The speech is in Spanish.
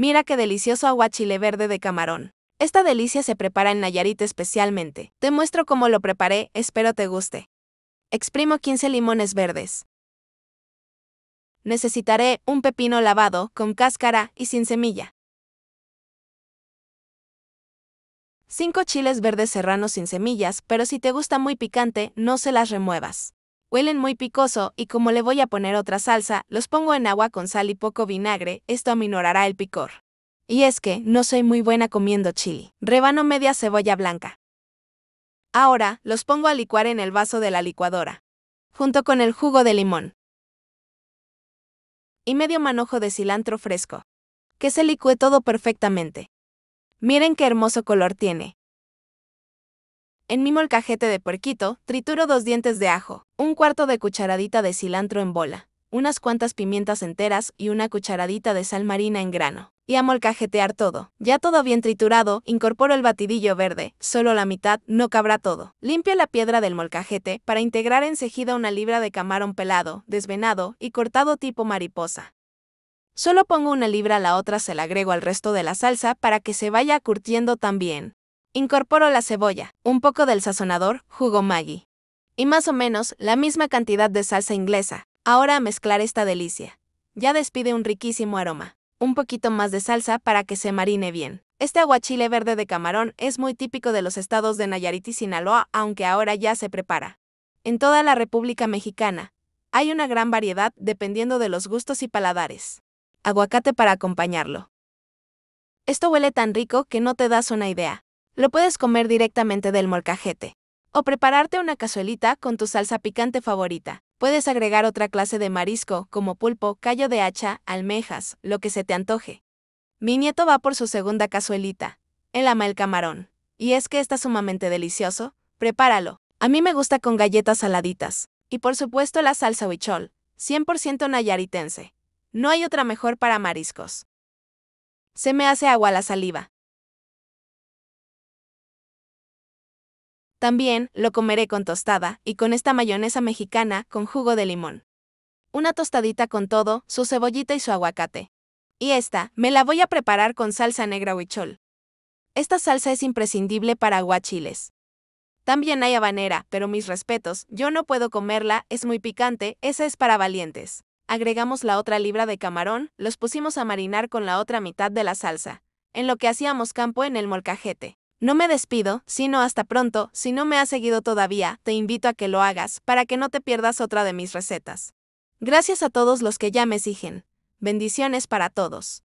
Mira qué delicioso aguachile verde de camarón. Esta delicia se prepara en Nayarit especialmente. Te muestro cómo lo preparé, espero te guste. Exprimo 15 limones verdes. Necesitaré un pepino lavado, con cáscara y sin semilla. 5 chiles verdes serranos sin semillas, pero si te gusta muy picante, no se las remuevas. Huelen muy picoso y como le voy a poner otra salsa, los pongo en agua con sal y poco vinagre, esto aminorará el picor. Y es que no soy muy buena comiendo chili. Rebano media cebolla blanca. Ahora, los pongo a licuar en el vaso de la licuadora, junto con el jugo de limón. Y medio manojo de cilantro fresco. Que se licue todo perfectamente. Miren qué hermoso color tiene. En mi molcajete de puerquito, trituro dos dientes de ajo, un cuarto de cucharadita de cilantro en bola, unas cuantas pimientas enteras y una cucharadita de sal marina en grano. Y a molcajetear todo. Ya todo bien triturado, incorporo el batidillo verde, solo la mitad, no cabrá todo. Limpio la piedra del molcajete para integrar enseguida una libra de camarón pelado, desvenado y cortado tipo mariposa. Solo pongo una libra, la otra se la agrego al resto de la salsa para que se vaya curtiendo también. Incorporo la cebolla, un poco del sazonador, jugo Maggi. Y más o menos la misma cantidad de salsa inglesa. Ahora a mezclar esta delicia. Ya despide un riquísimo aroma. Un poquito más de salsa para que se marine bien. Este aguachile verde de camarón es muy típico de los estados de Nayarit y Sinaloa, aunque ahora ya se prepara. En toda la República Mexicana, hay una gran variedad dependiendo de los gustos y paladares. Aguacate para acompañarlo. Esto huele tan rico que no te das una idea. Lo puedes comer directamente del molcajete. O prepararte una cazuelita con tu salsa picante favorita. Puedes agregar otra clase de marisco, como pulpo, callo de hacha, almejas, lo que se te antoje. Mi nieto va por su segunda cazuelita. Él ama el camarón. Y es que está sumamente delicioso. Prepáralo. A mí me gusta con galletas saladitas. Y por supuesto la salsa huichol, 100% nayaritense. No hay otra mejor para mariscos. Se me hace agua la saliva. También lo comeré con tostada y con esta mayonesa mexicana con jugo de limón. Una tostadita con todo, su cebollita y su aguacate. Y esta, me la voy a preparar con salsa negra huichol. Esta salsa es imprescindible para aguachiles. También hay habanera, pero mis respetos, yo no puedo comerla, es muy picante, esa es para valientes. Agregamos la otra libra de camarón, los pusimos a marinar con la otra mitad de la salsa, en lo que hacíamos campo en el molcajete. No me despido, sino hasta pronto, si no me has seguido todavía, te invito a que lo hagas, para que no te pierdas otra de mis recetas. Gracias a todos los que ya me exigen. Bendiciones para todos.